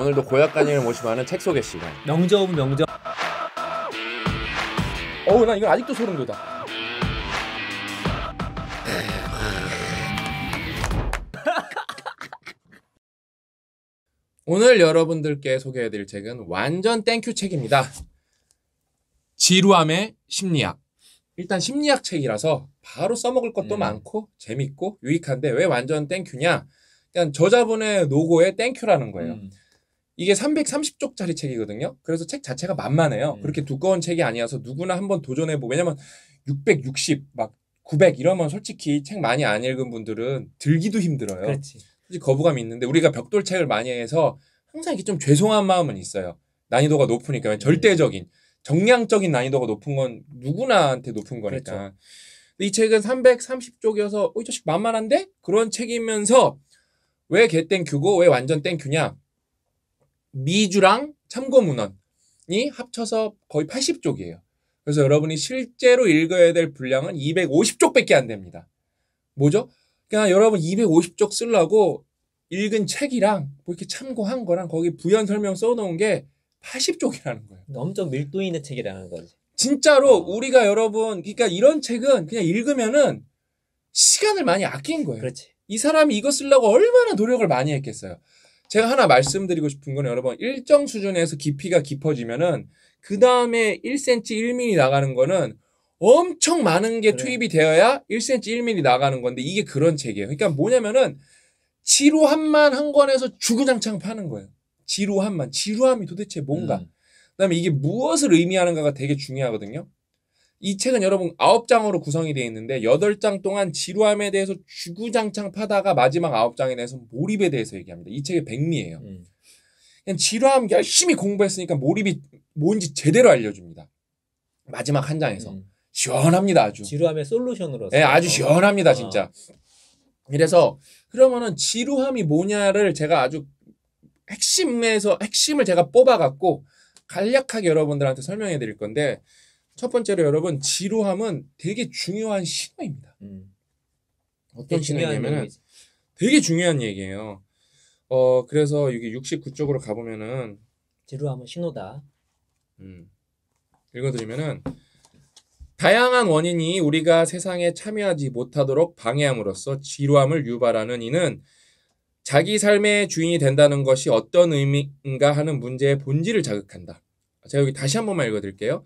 오늘도 고약간인을 모시고하는책 소개 시간. 명저 오 명저. 어우 나 이건 아직도 소름 돋아. 오늘 여러분들께 소개해드릴 책은 완전 땡큐 책입니다. 지루함의 심리학. 일단 심리학 책이라서 바로 써먹을 것도 음. 많고 재밌고 유익한데 왜 완전 땡큐냐? 그냥 저자분의 노고에 땡큐라는 거예요. 음. 이게 330쪽짜리 책이거든요. 그래서 책 자체가 만만해요. 음. 그렇게 두꺼운 책이 아니어서 누구나 한번 도전해보. 왜냐면 660, 막 900 이러면 솔직히 책 많이 안 읽은 분들은 들기도 힘들어요. 그렇지. 거부감이 있는데 우리가 벽돌 책을 많이 해서 항상 이게 렇좀 죄송한 마음은 있어요. 난이도가 높으니까 음. 절대적인 정량적인 난이도가 높은 건 누구나한테 높은 거니까. 그렇죠. 이 책은 330쪽이어서 어, 이 자식 만만한데? 그런 책이면서 왜개 땡큐고 왜 완전 땡큐냐? 미주랑 참고문헌이 합쳐서 거의 80쪽이에요. 그래서 여러분이 실제로 읽어야 될 분량은 250쪽밖에 안 됩니다. 뭐죠? 그냥 여러분 250쪽 쓰려고 읽은 책이랑 뭐 이렇게 참고한 거랑 거기 부연 설명 써놓은 게 80쪽이라는 거예요. 엄청 밀도 있는 책이라는 거지. 진짜로 어. 우리가 여러분 그러니까 이런 책은 그냥 읽으면은 시간을 많이 아낀 거예요. 그렇지. 이 사람이 이거 쓰려고 얼마나 노력을 많이 했겠어요. 제가 하나 말씀드리고 싶은 건 여러분 일정 수준에서 깊이가 깊어지면은 그 다음에 1cm 1mm 나가는 거는 엄청 많은 게 그래. 투입이 되어야 1cm 1mm 나가는 건데 이게 그런 책이에요. 그러니까 뭐냐면은 지루함만 한 권에서 주구장창 파는 거예요. 지루함만 지루함이 도대체 뭔가. 음. 그다음에 이게 무엇을 의미하는가가 되게 중요하거든요. 이 책은 여러분 9장으로 구성이 되어 있는데 8장 동안 지루함에 대해서 주구장창 파다가 마지막 9장에 대해서 몰입에 대해서 얘기합니다. 이 책의 백미예요. 음. 그냥 지루함 열심히 공부했으니까 몰입이 뭔지 제대로 알려줍니다. 마지막 한 장에서 음. 시원합니다 아주. 지루함의 솔루션으로. 네, 예, 아주 시원합니다 어. 진짜. 이래서 그러면은 지루함이 뭐냐를 제가 아주 핵심에서 핵심을 제가 뽑아갖고 간략하게 여러분들한테 설명해 드릴 건데 첫 번째로 여러분 지루함은 되게 중요한 신호입니다. 음. 어떤 신호냐면 되게 중요한 얘기예요. 어 그래서 여기 69쪽으로 가보면은 지루함은 신호다. 음. 읽어드리면은 다양한 원인이 우리가 세상에 참여하지 못하도록 방해함으로써 지루함을 유발하는 이는 자기 삶의 주인이 된다는 것이 어떤 의미인가 하는 문제의 본질을 자극한다. 제가 여기 다시 한 번만 읽어드릴게요.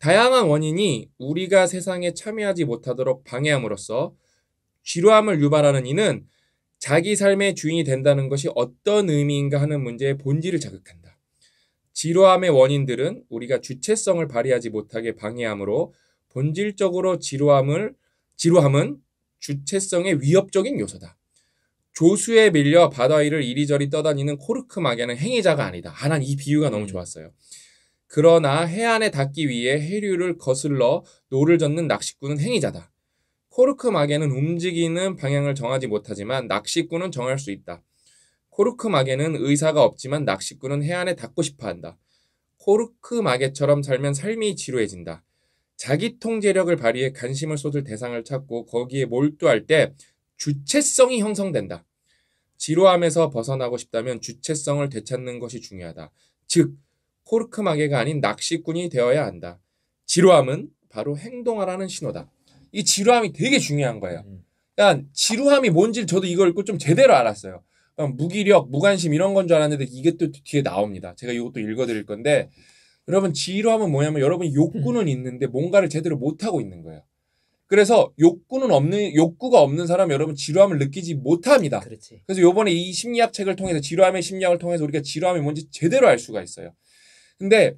다양한 원인이 우리가 세상에 참여하지 못하도록 방해함으로써 지루함을 유발하는 이는 자기 삶의 주인이 된다는 것이 어떤 의미인가 하는 문제의 본질을 자극한다. 지루함의 원인들은 우리가 주체성을 발휘하지 못하게 방해함으로 본질적으로 지루함을 지루함은 주체성의 위협적인 요소다. 조수에 밀려 바다 위를 이리저리 떠다니는 코르크 마개는 행위자가 아니다. 하난 아, 이 비유가 너무 음. 좋았어요. 음. 그러나 해안에 닿기 위해 해류를 거슬러 노를 젓는 낚시꾼은 행위자다. 코르크 마개는 움직이는 방향을 정하지 못하지만 낚시꾼은 정할 수 있다. 코르크 마개는 의사가 없지만 낚시꾼은 해안에 닿고 싶어 한다. 코르크 마개처럼 살면 삶이 지루해진다. 자기 통제력을 발휘해 관심을 쏟을 대상을 찾고 거기에 몰두할 때 주체성이 형성된다. 지루함에서 벗어나고 싶다면 주체성을 되찾는 것이 중요하다. 즉, 코르크 마개가 아닌 낚시꾼이 되어야 한다. 지루함은 바로 행동하라는 신호다. 이 지루함이 되게 중요한 거예요. 그러니까 지루함이 뭔지 저도 이걸 읽고 좀 제대로 알았어요. 그러니까 무기력, 무관심 이런 건 줄 알았는데 이게 또 뒤에 나옵니다. 제가 이것도 읽어드릴 건데 여러분 지루함은 뭐냐면 여러분 욕구는 음. 있는데 뭔가를 제대로 못 하고 있는 거예요. 그래서 욕구는 없는 욕구가 없는 사람 여러분 지루함을 느끼지 못합니다. 그렇지. 그래서 요번에 이 심리학 책을 통해서 지루함의 심리학을 통해서 우리가 지루함이 뭔지 제대로 알 수가 있어요. 근데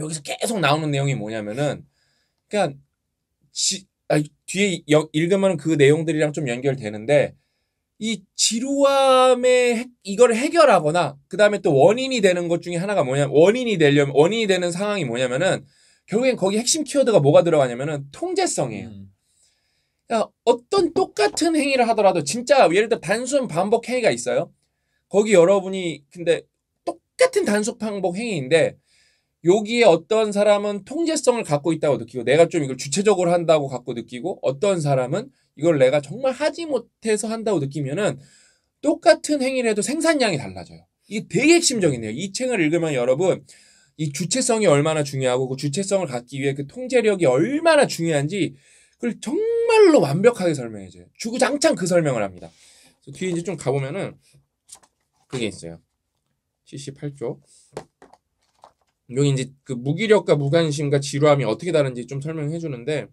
여기서 계속 나오는 내용이 뭐냐면은 그러니까 지, 아 뒤에 읽으면 그 내용들이랑 좀 연결되는데 이 지루함의 이걸 해결하거나 그 다음에 또 원인이 되는 것 중에 하나가 뭐냐면 원인이 되려면 원인이 되는 상황이 뭐냐면은 결국엔 거기 핵심 키워드가 뭐가 들어가냐면은 통제성이에요. 음. 그러니까 어떤 똑같은 행위를 하더라도 진짜 예를 들어 단순 반복 행위가 있어요. 거기 여러분이 근데 똑같은 단속 방법 행위인데 여기에 어떤 사람은 통제성을 갖고 있다고 느끼고 내가 좀 이걸 주체적으로 한다고 갖고 느끼고 어떤 사람은 이걸 내가 정말 하지 못해서 한다고 느끼면은 똑같은 행위를 해도 생산량이 달라져요. 이게 되게 핵심적이네요. 이 책을 읽으면 여러분 이 주체성이 얼마나 중요하고 그 주체성을 갖기 위해 그 통제력이 얼마나 중요한지 그걸 정말로 완벽하게 설명해줘요. 주구장창 그 설명을 합니다. 뒤에 이제 좀 가보면은 그게 있어요. 78쪽. 여기 이제 그 무기력과 무관심과 지루함이 어떻게 다른지 좀 설명해 주는데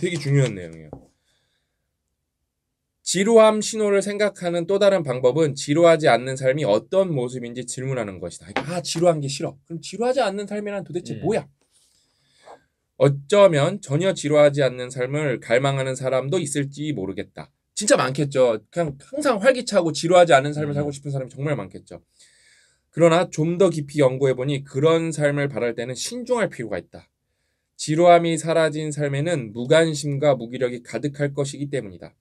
되게 중요한 내용이에요. 지루함 신호를 생각하는 또 다른 방법은 지루하지 않는 삶이 어떤 모습인지 질문하는 것이다. 아, 지루한 게 싫어. 그럼 지루하지 않는 삶이란 도대체 음. 뭐야? 어쩌면 전혀 지루하지 않는 삶을 갈망하는 사람도 있을지 모르겠다. 진짜 많겠죠. 그냥 항상 활기차고 지루하지 않은 삶을 음. 살고 싶은 사람이 정말 많겠죠. 그러나 좀 더 깊이 연구해 보니 그런 삶을 바랄 때는 신중할 필요가 있다. 지루함이 사라진 삶에는 무관심과 무기력이 가득할 것이기 때문이다.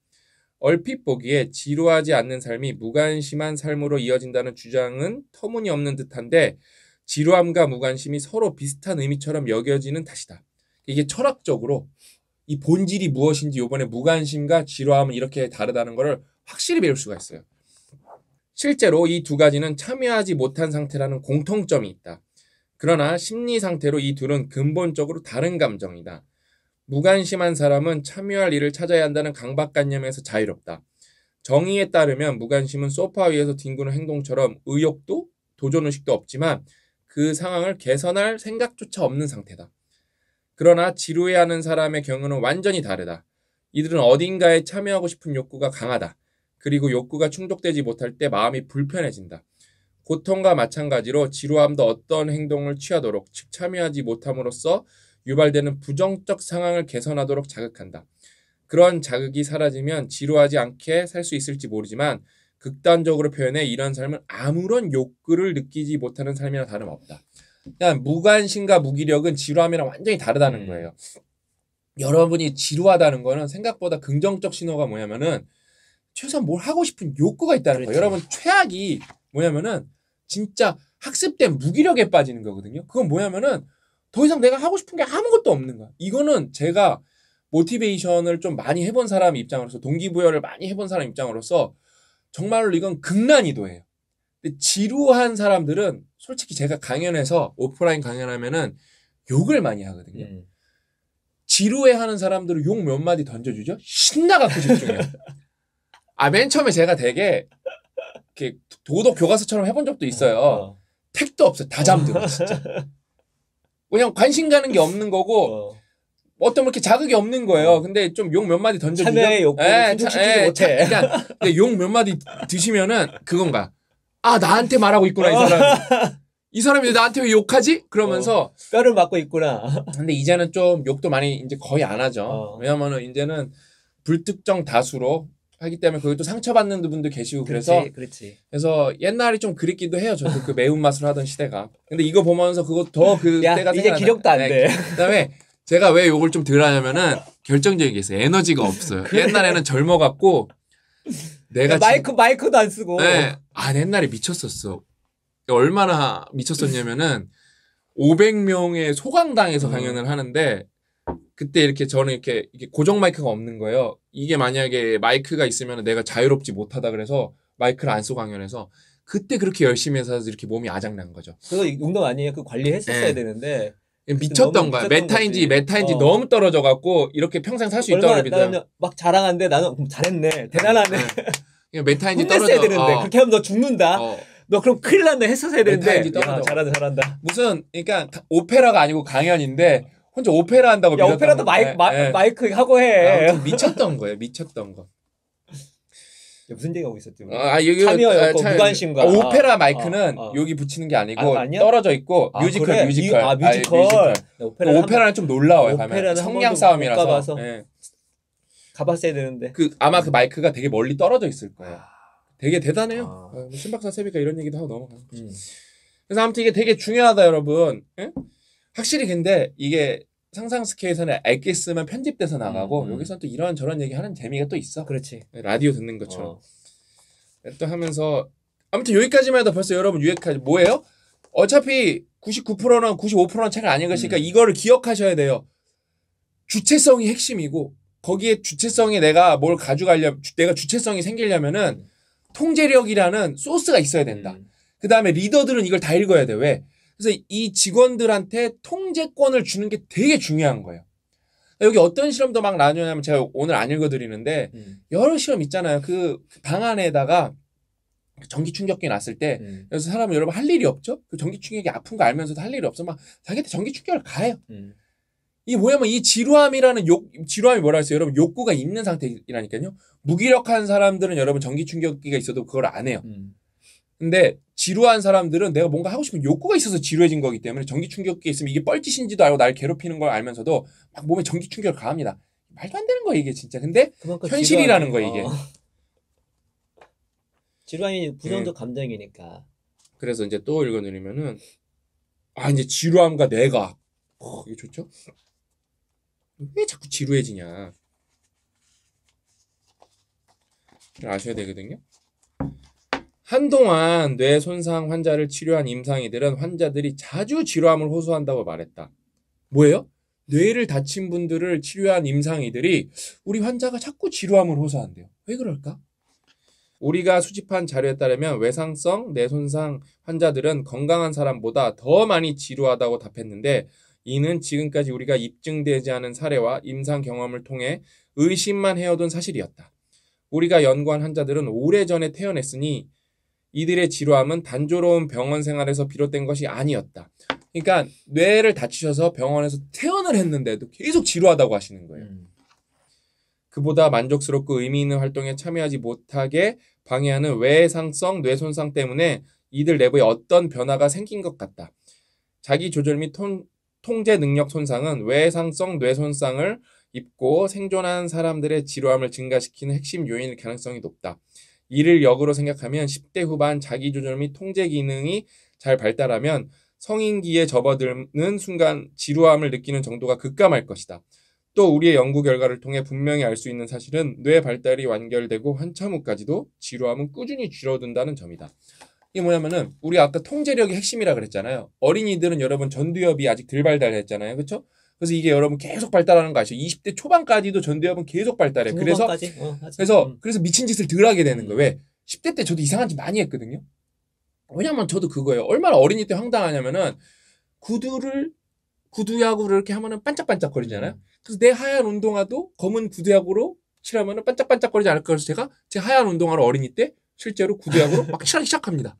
얼핏 보기에 지루하지 않는 삶이 무관심한 삶으로 이어진다는 주장은 터무니없는 듯한데 지루함과 무관심이 서로 비슷한 의미처럼 여겨지는 탓이다. 이게 철학적으로 이 본질이 무엇인지 요번에 무관심과 지루함은 이렇게 다르다는 것을 확실히 배울 수가 있어요. 실제로 이 두 가지는 참여하지 못한 상태라는 공통점이 있다. 그러나 심리 상태로 이 둘은 근본적으로 다른 감정이다. 무관심한 사람은 참여할 일을 찾아야 한다는 강박관념에서 자유롭다. 정의에 따르면 무관심은 소파 위에서 뒹구는 행동처럼 의욕도 도전 의식도 없지만 그 상황을 개선할 생각조차 없는 상태다. 그러나 지루해하는 사람의 경우는 완전히 다르다. 이들은 어딘가에 참여하고 싶은 욕구가 강하다. 그리고 욕구가 충족되지 못할 때 마음이 불편해진다. 고통과 마찬가지로 지루함도 어떤 행동을 취하도록 즉 참여하지 못함으로써 유발되는 부정적 상황을 개선하도록 자극한다. 그런 자극이 사라지면 지루하지 않게 살 수 있을지 모르지만 극단적으로 표현해 이런 삶은 아무런 욕구를 느끼지 못하는 삶이나 다름없다. 그러 그러니까 무관심과 무기력은 지루함이랑 완전히 다르다는 음. 거예요. 여러분이 지루하다는 거는 생각보다 긍정적 신호가 뭐냐면은 최소한 뭘 하고 싶은 욕구가 있다는 거예요. 여러분 최악이 뭐냐면은 진짜 학습된 무기력에 빠지는 거거든요. 그건 뭐냐면은 더 이상 내가 하고 싶은 게 아무것도 없는 거야. 이거는 제가 모티베이션을 좀 많이 해본 사람 입장으로서 동기부여를 많이 해본 사람 입장으로서 정말로 이건 극난이도예요. 근데 지루한 사람들은 솔직히 제가 강연해서 오프라인 강연하면은 욕을 많이 하거든요. 음. 지루해하는 사람들은 욕 몇 마디 던져주죠. 신나갖고 집중해요. 아맨 처음에 제가 되게 이렇게 도덕 교과서처럼 해본 적도 있어요. 어, 어, 택도 없어요. 다 잠들어 진짜. 그냥 관심 가는 게 없는 거고 어. 어떤 뭐 이렇게 자극이 없는 거예요. 어. 근데 좀 욕 몇 마디 던져주죠. 욕구를 충족 예, 예, 못해. 그러욕몇 그러니까 마디 드시면은 그건가. 아 나한테 말하고 있구나 이 사람. 이 사람이 나한테 왜 욕하지? 그러면서 어, 뼈를 맞고 있구나. 근데 이제는 좀 욕도 많이 이제 거의 안 하죠. 어. 왜냐면은 이제는 불특정 다수로 하기 때문에 거기 또 상처받는 분도 계시고 그렇지, 그래서 그렇지. 그래서 옛날이 좀 그립기도 해요. 저도 그 매운 맛으 하던 시대가. 근데 이거 보면서 그거 더 그때가 이제 기력도 안 네, 그다음에 제가 왜 욕을 좀 덜하냐면은 결정적인 게 있어요. 에너지가 없어요. 그래. 옛날에는 젊어 갖고 내가 마이크 마이크도 안 쓰고. 네. 아 옛날에 미쳤었어. 얼마나 미쳤었냐면은 500명의 소강당에서 음. 강연을 하는데 그때 이렇게 저는 이렇게, 이렇게 고정 마이크가 없는 거예요. 이게 만약에 마이크가 있으면 내가 자유롭지 못하다 그래서 마이크를 안 쓰고 강연해서 그때 그렇게 열심히 해서 이렇게 몸이 아작난 거죠. 그래서 용담 아니에요. 그 관리했었어야 네. 되는데 미쳤던 거야. 메타인지 거지. 메타인지 어. 너무 떨어져 갖고 이렇게 평생 살 수 있다고 믿어요. 막 자랑한데 나는 어, 잘했네. 어, 대단하네. 어. 메타인지 떨어져. 되는데 어. 그렇게 하면 너 죽는다. 어. 너 그럼 큰일 난다 했어야 되는데 야, 잘한다 잘한다. 무슨 그러니까 오페라가 아니고 강연인데 혼자 오페라 한다고 야, 오페라도 마이, 마, 예, 예. 마이크 하고 해. 미쳤던 거예요. 미쳤던 거. 네, 무슨 얘기하고 있었지? 아 여기 참여였 아, 아 무관심과 아, 오페라 마이크는 어, 어. 여기 붙이는 게 아니고 아, 떨어져 있고 아, 뮤지컬 그래? 뮤지컬 아 뮤지컬, 뮤지컬. 네, 오페라 오페라는 좀 놀라워요 가면 성량 싸움이라서 가봐서. 네. 예. 가봤어야 되는데 그 아마 그 마이크가 되게 멀리 떨어져 있을 거예요. 되게 대단해요. 아. 신박사 세비가 이런 얘기도 하고 넘어가. 음. 그래서 아무튼 이게 되게 중요하다 여러분. 응? 예? 확실히 근데 이게 상상 스케에서는 알게 스만 편집돼서 나가고 음, 음. 여기서는 또 이런 저런 얘기 하는 재미가 또 있어. 그렇지. 네, 라디오 듣는 것처럼. 어. 네, 또 하면서 아무튼 여기까지만 해도 벌써 여러분 유익하지 뭐예요? 어차피 99%나 9 5는 책을 아닌 것이니까 음. 이거를 기억하셔야 돼요. 주체성이 핵심이고 거기에 주체성이 내가 뭘 가져가려 내가 주체성이 생기려면은 음. 통제력이라는 소스가 있어야 된다. 음. 그 다음에 리더들은 이걸 다 읽어야 돼. 왜? 그래서 이 직원들한테 통제권을 주는 게 되게 중요한 거예요. 그러니까 여기 어떤 실험도 막 나누냐면 제가 오늘 안 읽어드리는데 음. 여러 실험 있잖아요. 그 방 안에다가 전기 충격기 났을 때 음. 그래서 사람은 여러분 할 일이 없죠. 그 전기 충격이 아픈 거 알면서도 할 일이 없어 막 자기한테 전기 충격을 가해요. 음. 이게 뭐냐면 이 지루함이라는 욕 지루함이 뭐라 했어요? 여러분 욕구가 있는 상태라니까요. 이 무기력한 사람들은 여러분 전기 충격기가 있어도 그걸 안 해요. 음. 근데 지루한 사람들은 내가 뭔가 하고 싶은 욕구가 있어서 지루해진 거기 때문에 전기 충격기 있으면 이게 뻘짓인지도 알고 날 괴롭히는 걸 알면서도 막 몸에 전기 충격을 가합니다. 말도 안 되는 거야 이게 진짜. 근데 현실이라는 거야 이게. 어. 지루함이 부정적 음. 감정이니까. 그래서 이제 또 읽어드리면은 아 이제 지루함과 내가 어, 이게 좋죠? 왜 자꾸 지루해지냐? 아셔야 되거든요. 한동안 뇌 손상 환자를 치료한 임상의들은 환자들이 자주 지루함을 호소한다고 말했다. 뭐예요? 뇌를 다친 분들을 치료한 임상의들이 우리 환자가 자꾸 지루함을 호소한대요. 왜 그럴까? 우리가 수집한 자료에 따르면 외상성 뇌손상 환자들은 건강한 사람보다 더 많이 지루하다고 답했는데 이는 지금까지 우리가 입증되지 않은 사례와 임상 경험을 통해 의심만 해오던 사실이었다. 우리가 연구한 환자들은 오래전에 태어났으니 이들의 지루함은 단조로운 병원 생활에서 비롯된 것이 아니었다. 그러니까 뇌를 다치셔서 병원에서 퇴원을 했는데도 계속 지루하다고 하시는 거예요. 음. 그보다 만족스럽고 의미 있는 활동에 참여하지 못하게 방해하는 외상성 뇌 손상 때문에 이들 내부에 어떤 변화가 생긴 것 같다. 자기 조절 및 통, 통제 능력 손상은 외상성 뇌 손상을 입고 생존한 사람들의 지루함을 증가시키는 핵심 요인일 가능성이 높다. 이를 역으로 생각하면 10대 후반 자기조절 및 통제 기능이 잘 발달하면 성인기에 접어드는 순간 지루함을 느끼는 정도가 급감할 것이다. 또 우리의 연구 결과를 통해 분명히 알 수 있는 사실은 뇌 발달이 완결되고 한참 후까지도 지루함은 꾸준히 줄어든다는 점이다. 이게 뭐냐면은 우리 아까 통제력이 핵심이라 그랬잖아요. 어린이들은 여러분 전두엽이 아직 덜 발달했잖아요. 그렇죠? 그래서 이게 여러분 계속 발달하는 거 아시죠? 20대 초반까지도 전두엽은 계속 발달해. 그래서 어, 그래서 음. 그래서 미친 짓을 덜하게 되는 거예요. 왜? 10대 음. 때 저도 이상한 짓 많이 했거든요. 왜냐면 저도 그거예요. 얼마나 어린이 때 황당하냐면은 구두를 구두약으로 이렇게 하면은 반짝반짝 거리잖아요. 음. 그래서 내 하얀 운동화도 검은 구두약으로 칠하면은 반짝반짝 거리지 않을까 그래서 제가 제 하얀 운동화를 어린이 때 실제로 구두약으로 막 칠하기 시작합니다.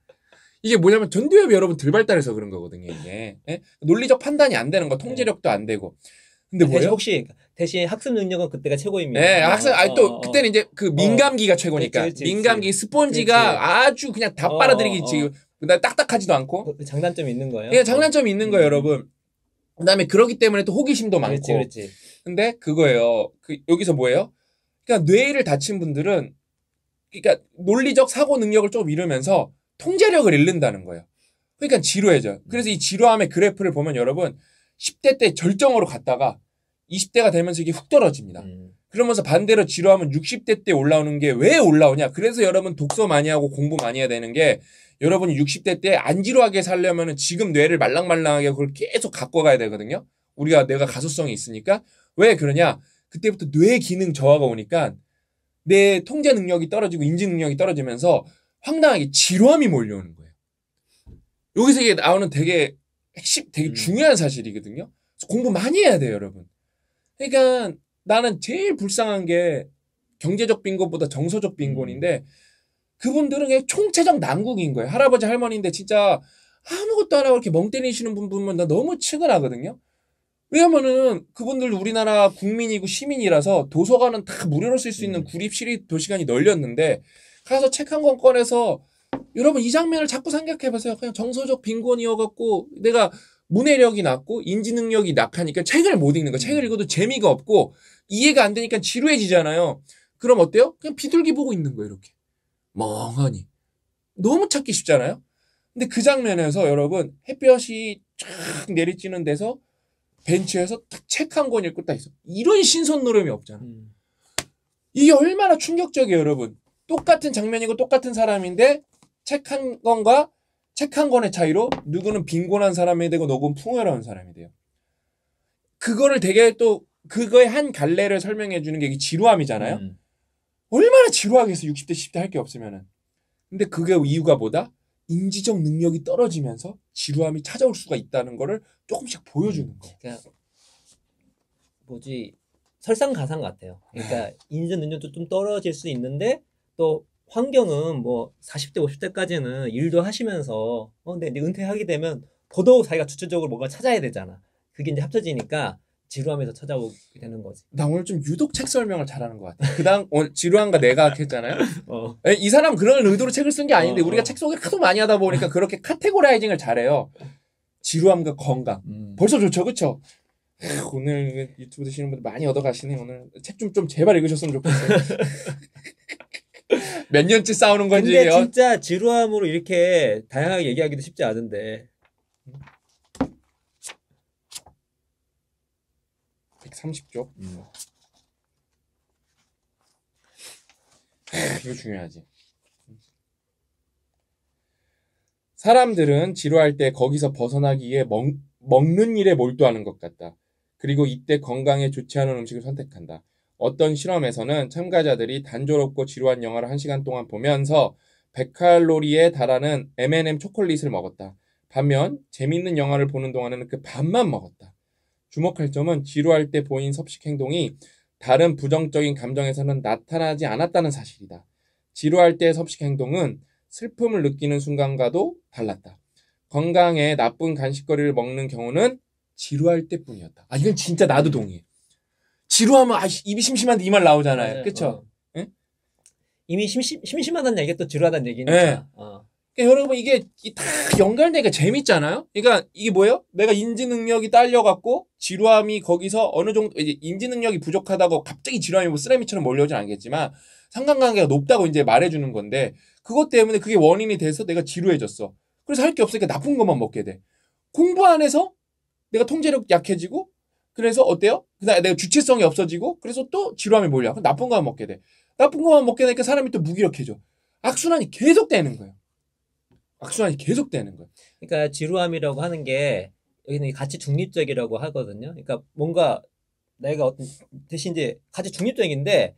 이게 뭐냐면 전두엽이 여러분 덜 발달해서 그런 거거든요. 이게 예? 논리적 판단이 안 되는 거, 통제력도 안 되고. 근데 뭐예요? 혹시 대신 학습 능력은 그때가 최고입니다. 네, 학습 아니 또 어, 어, 어. 그때는 이제 그 어. 민감기가 어, 최고니까 그치, 그치, 민감기 그치. 스폰지가 아주 그냥 다 빨아들이기 지금 그다음 딱딱하지도 않고 그, 장단점이 있는 거예요. 예, 장단점이 있는 거예요, 음. 여러분. 그다음에 그러기 때문에 또 호기심도 많고. 그렇지, 근데 그거예요. 그 여기서 뭐예요? 그러니까 뇌를 다친 분들은 그러니까 논리적 사고 능력을 좀 잃으면서 통제력을 잃는다는 거예요. 그러니까 지루해져. 그래서 이 지루함의 그래프를 보면 여러분 10대 때 절정으로 갔다가 20대가 되면서 이게 훅 떨어집니다. 음. 그러면서 반대로 지루하면 60대 때 올라오는 게 왜 올라오냐? 그래서 여러분 독서 많이 하고 공부 많이 해야 되는 게 여러분 이 60대 때 안 지루하게 살려면 지금 뇌를 말랑말랑하게 그걸 계속 갖고 가야 되거든요. 우리가 내가 가소성이 있으니까 왜 그러냐? 그때부터 뇌 기능 저하가 오니까 내 통제 능력이 떨어지고 인지 능력이 떨어지면서 황당하게 지루함이 몰려오는 거예요. 여기서 이게 나오는 되게 핵심, 되게 음. 중요한 사실이거든요. 공부 많이 해야 돼요, 여러분. 그러니까 나는 제일 불쌍한 게 경제적 빈곤보다 정서적 빈곤인데 음. 그분들은 그냥 총체적 난국인 거예요. 할아버지 할머니인데 진짜 아무것도 안 하고 이렇게 멍 때리시는 분 보면 나 너무 측은하거든요. 왜냐면은 그분들 우리나라 국민이고 시민이라서 도서관은 다 무료로 쓸 수 있는 음. 구립 시립 도시관이 널렸는데 가서 책 한 권 꺼내서 여러분 이 장면을 자꾸 생각해 보세요. 그냥 정서적 빈곤이어갖고 내가 문해력이 낮고 인지 능력이 낙하니까 책을 못 읽는 거. 음. 책을 읽어도 재미가 없고 이해가 안 되니까 지루해지잖아요. 그럼 어때요? 그냥 비둘기 보고 있는 거예요, 이렇게. 멍하니. 너무 찾기 쉽잖아요? 근데 그 장면에서 여러분, 햇볕이 쫙 내리쬐는 데서 벤치에서 딱 책 한 권 읽고 딱 있어. 이런 신선 노름이 없잖아. 음. 이게 얼마나 충격적이에요, 여러분. 똑같은 장면이고 똑같은 사람인데 책 한 권과 책 한 권의 차이로 누구는 빈곤한 사람이 되고 누구는 풍요로운 사람이 돼요. 그거를 되게 또 그거의 한 갈래를 설명해 주는 게 지루함이잖아요. 음. 얼마나 지루하겠어 60대 70대 할 게 없으면은. 근데 그게 이유가 뭐다? 인지적 능력이 떨어지면서 지루함이 찾아올 수가 있다는 거를 조금씩 보여주는 거. 그러 그러니까 뭐지 설상가상 같아요. 그러니까 네. 인지 능력도 좀 떨어질 수 있는데 또 환경은 뭐 40대, 50대까지는 일도 하시면서 어, 근데 네, 네 은퇴하게 되면 더더욱 자기가 주체적으로 뭔가 찾아야 되잖아. 그게 이제 합쳐지니까 지루함에서 찾아오게 되는 거지. 나 오늘 좀 유독 책 설명을 잘하는 것 같아. 그다음 어, 지루한가 내가 했잖아요. 어. 이 사람 그런 의도로 책을 쓴 게 아닌데 어, 어, 우리가 책 소개 하도 많이 하다 보니까 그렇게 카테고라이징을 잘해요. 지루함과 건강. 음. 벌써 좋죠, 그렇죠? 오늘 유튜브 드시는 분들 많이 얻어가시네 오늘 책 좀좀 좀 제발 읽으셨으면 좋겠어요. 몇 년째 싸우는 건지. 근데 진짜 지루함으로 이렇게 다양하게 얘기하기도 쉽지 않은데. 1 3 0조 음. 이거 중요하지. 사람들은 지루할 때 거기서 벗어나기 에 먹, 먹는 일에 몰두하는 것 같다. 그리고 이때 건강에 좋지 않은 음식을 선택한다. 어떤 실험에서는 참가자들이 단조롭고 지루한 영화를 한시간 동안 보면서 100칼로리에 달하는 M&M 초콜릿을 먹었다. 반면 재밌는 영화를 보는 동안에는 그 반만 먹었다. 주목할 점은 지루할 때 보인 섭식 행동이 다른 부정적인 감정에서는 나타나지 않았다는 사실이다. 지루할 때 섭식 행동은 슬픔을 느끼는 순간과도 달랐다. 건강에 나쁜 간식거리를 먹는 경우는 지루할 때뿐이었다. 아 이건 진짜 나도 동의해. 지루하면 아 입이 심심한데 이 말 나오잖아요. 맞아요. 어. 응? 예? 이미 심심, 심심하다는 얘기또 지루하다는 얘기니까. 네. 어. 그러니까 여러분 이게 다 연결되니까 재밌잖아요. 그러니까 이게 뭐예요? 내가 인지 능력이 딸려갖고 지루함이 거기서 어느 정도 이제 인지 능력이 부족하다고 갑자기 지루함이 뭐 쓰레미처럼 몰려오진 않겠지만 상관관계가 높다고 이제 말해주는 건데 그것 때문에 그게 원인이 돼서 내가 지루해졌어. 그래서 할 게 없으니까 나쁜 것만 먹게 돼. 공부 안에서 내가 통제력 약해지고 그래서 어때요? 그다 내가 주체성이 없어지고 그래서 또 지루함이 몰려. 그럼 나쁜 거만 먹게 돼. 나쁜 거만 먹게 되니까 사람이 또 무기력해져. 악순환이 계속 되는 거예요. 악순환이 계속 되는 거예요. 그러니까 지루함이라고 하는 게 여기는 같이 중립적이라고 하거든요. 그러니까 뭔가 내가 어떤 대신 이제 같이 중립적인데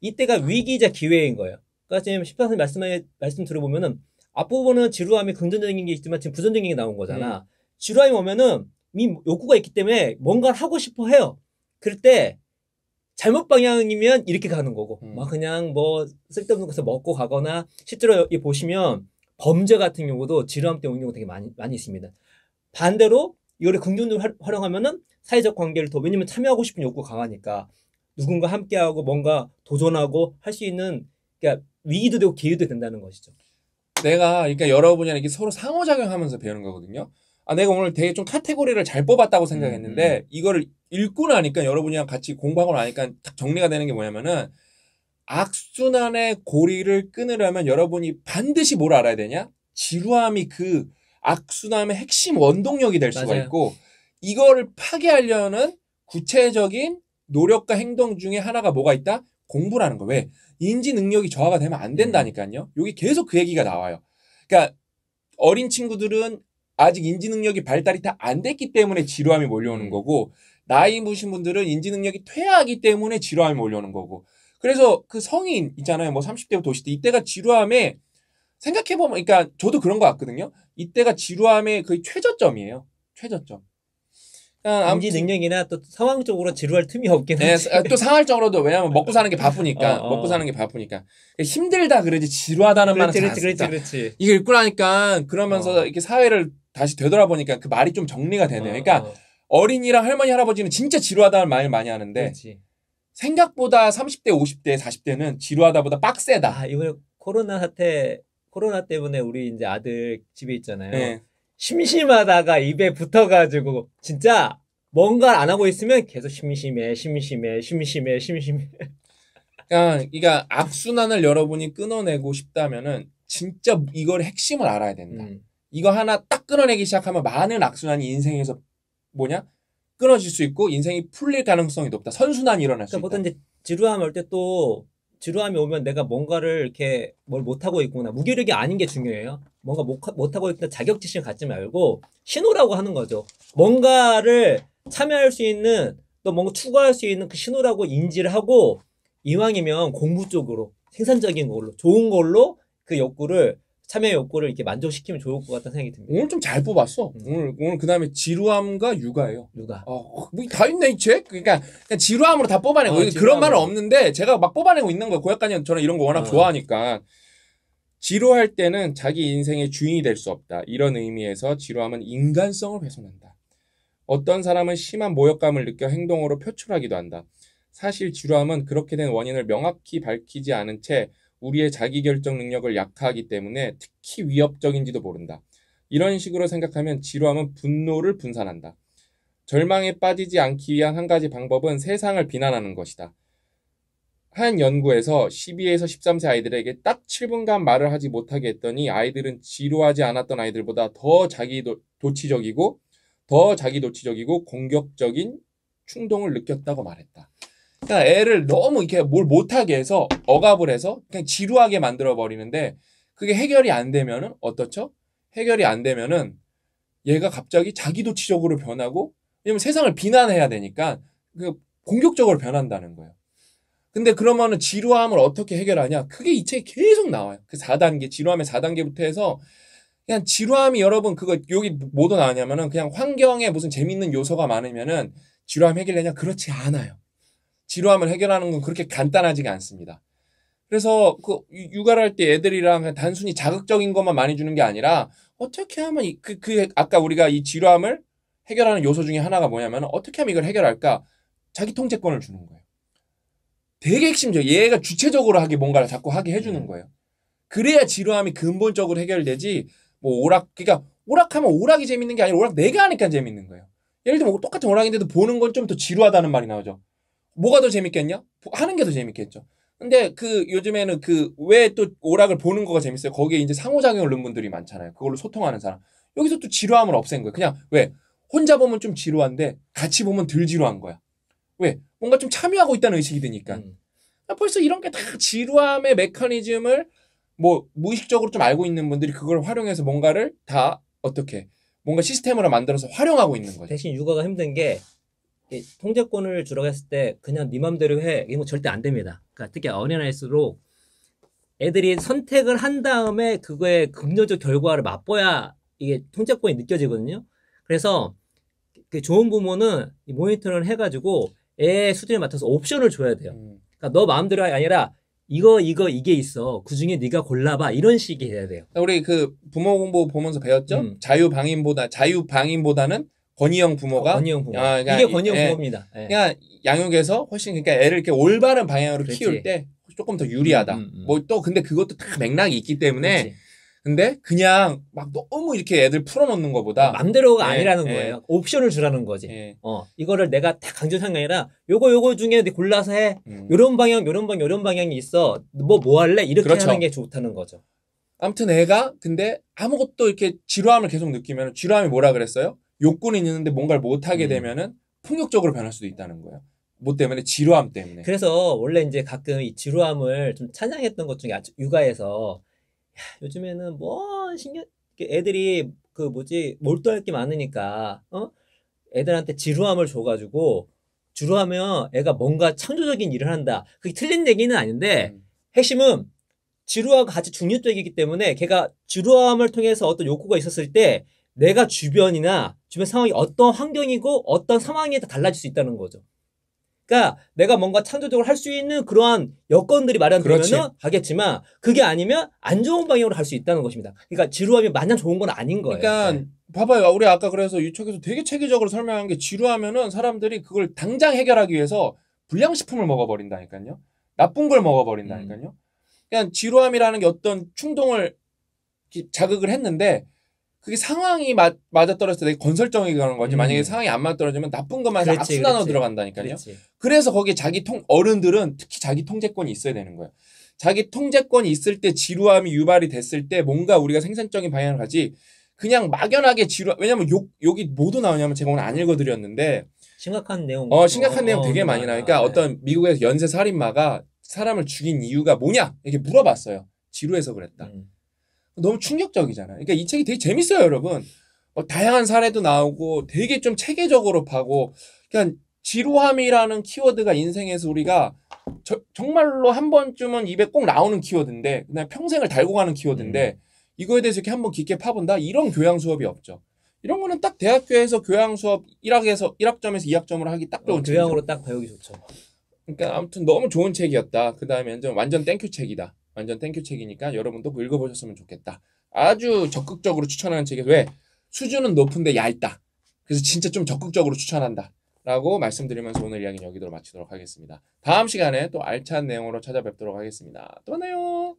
이때가 위기자 기회인 거예요. 그러니까 지금 14세 말씀 말씀 들어보면은 앞부분은 지루함이 긍정적인 게 있지만 지금 부정적인 게 나온 거잖아. 음. 지루함이 오면은 이미 욕구가 있기 때문에 뭔가를 하고 싶어 해요. 그럴 때 잘못 방향이면 이렇게 가는 거고 음. 막 그냥 뭐 쓸데없는 것서 먹고 가거나 실제로 여기 보시면 범죄 같은 경우도 질환 때문인 경우 되게 많이 많이 있습니다. 반대로 이거를 긍정적으로 활용하면은 사회적 관계를 더 왜냐면 참여하고 싶은 욕구 가 강하니까 누군가 함께하고 뭔가 도전하고 할 수 있는 그러니까 위기도 되고 기회도 된다는 것이죠. 내가 그러니까 여러분이랑 이게 서로 상호작용하면서 배우는 거거든요. 아, 내가 오늘 되게 좀 카테고리를 잘 뽑았다고 생각했는데, 음, 음, 음. 이거를 읽고 나니까 여러분이랑 같이 공부하고 나니까 딱 정리가 되는 게 뭐냐면은, 악순환의 고리를 끊으려면 여러분이 반드시 뭘 알아야 되냐? 지루함이 그 악순환의 핵심 원동력이 될 수가 맞아요. 있고, 이거를 파괴하려는 구체적인 노력과 행동 중에 하나가 뭐가 있다? 공부라는 거. 왜? 인지 능력이 저하가 되면 안 된다니까요. 음. 여기 계속 그 얘기가 나와요. 그러니까 어린 친구들은 아직 인지 능력이 발달이 다 안 됐기 때문에 지루함이 몰려오는 음. 거고 나이 무신 분들은 인지 능력이 퇴화하기 때문에 지루함이 몰려오는 거고 그래서 그 성인 있잖아요 뭐 30대부터 50대 이때가 지루함에 생각해보면 그러니까 저도 그런 거 같거든요 이때가 지루함의 거의 최저점이에요 최저점 암러지 그러니까 능력이나 또 상황적으로 지루할 틈이 없긴 네, 하지. 아, 또 상황적으로도 왜냐면 하 먹고 사는 게 바쁘니까 어, 어. 먹고 사는 게 바쁘니까 힘들다 그러지 지루하다는 말은 그렇지, 그렇지, 그렇지. 이게 읽고 나니까 그러면서 어. 이렇게 사회를 다시 되돌아보니까 그 말이 좀 정리가 되네요. 아. 그러니까 어. 린이랑 할머니 할아버지는 진짜 지루하다는 말을 많이 하는데 그렇지. 생각보다 30대, 50대, 40대는 지루하다보다 빡세다. 아, 이번에 코로나 사태 코로나 때문에 우리 이제 아들 집에 있잖아요. 네. 심심하다가 입에 붙어가지고 진짜 뭔가 안 하고 있으면 계속 심심해, 심심해, 심심해, 심심해. 그러니까, 그러니까 악순환을 여러분이 끊어내고 싶다면은 진짜 이걸 핵심을 알아야 된다. 음. 이거 하나 딱 끊어내기 시작하면 많은 악순환이 인생에서 뭐냐 끊어질 수 있고 인생이 풀릴 가능성이 높다. 선순환이 일어날 그러니까 수 있다. 보통 이제 지루함 올 때 또 지루함이 오면 내가 뭔가를 이렇게 뭘 못하고 있구나. 무기력이 아닌 게 중요해요. 뭔가 못, 하고 있구나. 자격지심 갖지 말고 신호라고 하는 거죠. 뭔가를 참여할 수 있는 또 뭔가 추구할 수 있는 그 신호라고 인지를 하고 이왕이면 공부 쪽으로 생산적인 걸로 좋은 걸로 그 욕구를 참여 욕구를 이렇게 만족시키면 좋을 것 같다는 생각이 듭니다. 오늘 좀 잘 뽑았어. 음. 오늘 오늘 그다음에 지루함과 육아예요. 육아. 어, 뭐 다 있네 이 책. 그러니까 그냥 지루함으로 다 뽑아내고 아, 그런 말은 없는데 제가 막 뽑아내고 있는 거예요. 고약관념 저는 이런 거 워낙 아. 좋아하니까. 지루할 때는 자기 인생의 주인이 될 수 없다. 이런 의미에서 지루함은 인간성을 훼손한다. 어떤 사람은 심한 모욕감을 느껴 행동으로 표출하기도 한다. 사실 지루함은 그렇게 된 원인을 명확히 밝히지 않은 채 우리의 자기결정 능력을 약화하기 때문에 특히 위협적인지도 모른다. 이런 식으로 생각하면 지루함은 분노를 분산한다. 절망에 빠지지 않기 위한 한 가지 방법은 세상을 비난하는 것이다. 한 연구에서 12에서 13세 아이들에게 딱 7분간 말을 하지 못하게 했더니 아이들은 지루하지 않았던 아이들보다 더 자기 도, 도치적이고 더 자기 도치적이고 공격적인 충동을 느꼈다고 말했다. 그러니까 애를 너무 이렇게 뭘 못하게 해서 억압을 해서 그냥 지루하게 만들어 버리는데 그게 해결이 안 되면은 어떻죠? 해결이 안 되면은 얘가 갑자기 자기도치적으로 변하고 왜냐면 세상을 비난해야 되니까 그 공격적으로 변한다는 거예요. 근데 그러면은 지루함을 어떻게 해결하냐? 그게 이 책에 계속 나와요. 그 4단계, 지루함의 4단계부터 해서 그냥 지루함이 여러분 그거 여기 뭐도 나왔냐면은 그냥 환경에 무슨 재밌는 요소가 많으면은 지루함 해결되냐? 그렇지 않아요. 지루함을 해결하는 건 그렇게 간단하지가 않습니다. 그래서 그 육아를 할 때 애들이랑 단순히 자극적인 것만 많이 주는 게 아니라 어떻게 하면 그, 그 아까 우리가 이 지루함을 해결하는 요소 중에 하나가 뭐냐면 어떻게 하면 이걸 해결할까 자기 통제권을 주는 거예요. 되게 핵심적 얘가 주체적으로 하게 뭔가를 자꾸 하게 해주는 음. 거예요. 그래야 지루함이 근본적으로 해결되지 뭐 오락 그러니까 오락하면 오락이 재밌는 게 아니라 오락 내가 하니까 재밌는 거예요. 예를 들면 뭐 똑같은 오락인데도 보는 건 좀 더 지루하다는 말이 나오죠. 뭐가 더 재밌겠냐? 하는 게 더 재밌겠죠. 근데 그 요즘에는 그 왜 또 오락을 보는 거가 재밌어요? 거기에 이제 상호작용을 넣은 분들이 많잖아요. 그걸로 소통하는 사람. 여기서 또 지루함을 없앤 거예요. 그냥 왜? 혼자 보면 좀 지루한데 같이 보면 덜 지루한 거야. 왜? 뭔가 좀 참여하고 있다는 의식이 드니까. 음. 그러니까 벌써 이런 게 다 지루함의 메커니즘을 뭐 무의식적으로 좀 알고 있는 분들이 그걸 활용해서 뭔가를 다 어떻게 뭔가 시스템으로 만들어서 활용하고 있는 거죠. 대신 육아가 힘든 게 통제권을 주라고 했을 때 그냥 네 맘대로 해. 이거 뭐 절대 안 됩니다. 그러니까 특히 어린아이일수록 애들이 선택을 한 다음에 그거에긍정적 결과를 맛보야 이게 통제권이 느껴지거든요. 그래서 그 좋은 부모는 모니터링을 해가지고 애 수준에 맞춰서 옵션을 줘야 돼요. 음. 그러니까 너 마음대로 하게 아니라 이거 이거 이게 있어. 그 중에 네가 골라봐. 이런 식이 해야 돼요. 우리 그 부모 공부 보면서 배웠죠. 음. 자유 방임보다 자유 방임보다는 권희영 부모가 어, 권희영 부모. 아, 그러니까 이게 권희영 예, 부모입니다. 예. 그러니까 양육에서 훨씬 그러니까 애를 이렇게 올바른 방향으로 그렇지. 키울 때 조금 더 유리하다. 음, 음, 음. 뭐또 근데 그것도 다 맥락이 있기 때문에 그렇지. 근데 그냥 막 너무 이렇게 애들 풀어놓는 것보다 맘대로가 예, 아니라는 예. 거예요. 옵션을 주라는 거지. 예. 어 이거를 내가 다 강조한 게 아니라 요거 요거 중에 골라서 해. 음. 요런 방향 요런 방향 요런 방향이 있어. 뭐뭐 뭐 할래? 이렇게 그렇죠. 하는 게 좋다는 거죠. 아무튼 애가 근데 아무것도 이렇게 지루함을 계속 느끼면 지루함이 뭐라 그랬어요? 욕구는 있는데 뭔가를 못하게 음. 되면은 폭력적으로 변할 수도 있다는 거예요. 뭐 때문에 지루함 때문에. 그래서 원래 이제 가끔 이 지루함을 좀 찬양했던 것 중에 아주 육아에서 야, 요즘에는 뭐 신경 애들이 그 뭐지 몰두할 게 많으니까 어 애들한테 지루함을 줘가지고 지루하면 애가 뭔가 창조적인 일을 한다. 그게 틀린 얘기는 아닌데 음. 핵심은 지루하고 같이 중립적이기 때문에 걔가 지루함을 통해서 어떤 욕구가 있었을 때 내가 주변이나 주변 상황이 어떤 환경이고 어떤 상황에 따라 달라질 수 있다는 거죠. 그러니까 내가 뭔가 창조적으로 할 수 있는 그러한 여건들이 마련되면 하겠지만 그게 아니면 안 좋은 방향으로 갈 수 있다는 것입니다. 그러니까 지루함이 마냥 좋은 건 아닌 거예요. 그러니까 네. 봐봐요. 우리 아까 그래서 유척에서 되게 체계적으로 설명한 게 지루하면은 사람들이 그걸 당장 해결하기 위해서 불량식품을 먹어버린다니까요. 나쁜 걸 먹어버린다니까요. 음. 그냥 지루함이라는 게 어떤 충동을 자극을 했는데 그게 상황이 맞, 맞아떨어져서을때 건설적인 그는 거지. 음. 만약에 상황이 안 맞아떨어지면 나쁜 것만 해서 지 악순환으로 그렇지. 들어간다니까요. 그렇지. 그래서 거기에 자기 통, 어른들은 특히 자기 통제권이 있어야 되는 거예요. 자기 통제권이 있을 때 지루함이 유발이 됐을 때 뭔가 우리가 생산적인 방향을 가지 그냥 막연하게 지루, 왜냐면 욕, 욕이 뭐도 나오냐면 제가 오늘 안 읽어드렸는데 심각한 내용. 어, 심각한 어, 내용 되게 어, 많이 나니까 그러니까 네. 어떤 미국에서 연쇄 살인마가 사람을 죽인 이유가 뭐냐? 이렇게 물어봤어요. 지루해서 그랬다. 음. 너무 충격적이잖아요. 그러니까 이 책이 되게 재밌어요, 여러분. 뭐 다양한 사례도 나오고 되게 좀 체계적으로 파고 그러 그러니까 지루함이라는 키워드가 인생에서 우리가 저, 정말로 한 번쯤은 입에 꼭 나오는 키워드인데 그냥 평생을 달고 가는 키워드인데 음. 이거에 대해서 이렇게 한 번 깊게 파본다 이런 교양 수업이 없죠. 이런 거는 딱 대학교에서 교양 수업 1학에서 1학점에서 2학점으로 하기 딱 좋은 어, 교양으로 딱 배우기 좋죠. 그러니까 아무튼 너무 좋은 책이었다. 그 다음에 완전 땡큐 책이다. 완전 땡큐 책이니까 여러분도 읽어보셨으면 좋겠다. 아주 적극적으로 추천하는 책이 왜 수준은 높은데 얇다. 그래서 진짜 좀 적극적으로 추천한다. 라고 말씀드리면서 오늘 이야기는 여기로 마치도록 하겠습니다. 다음 시간에 또 알찬 내용으로 찾아뵙도록 하겠습니다. 또 만나요.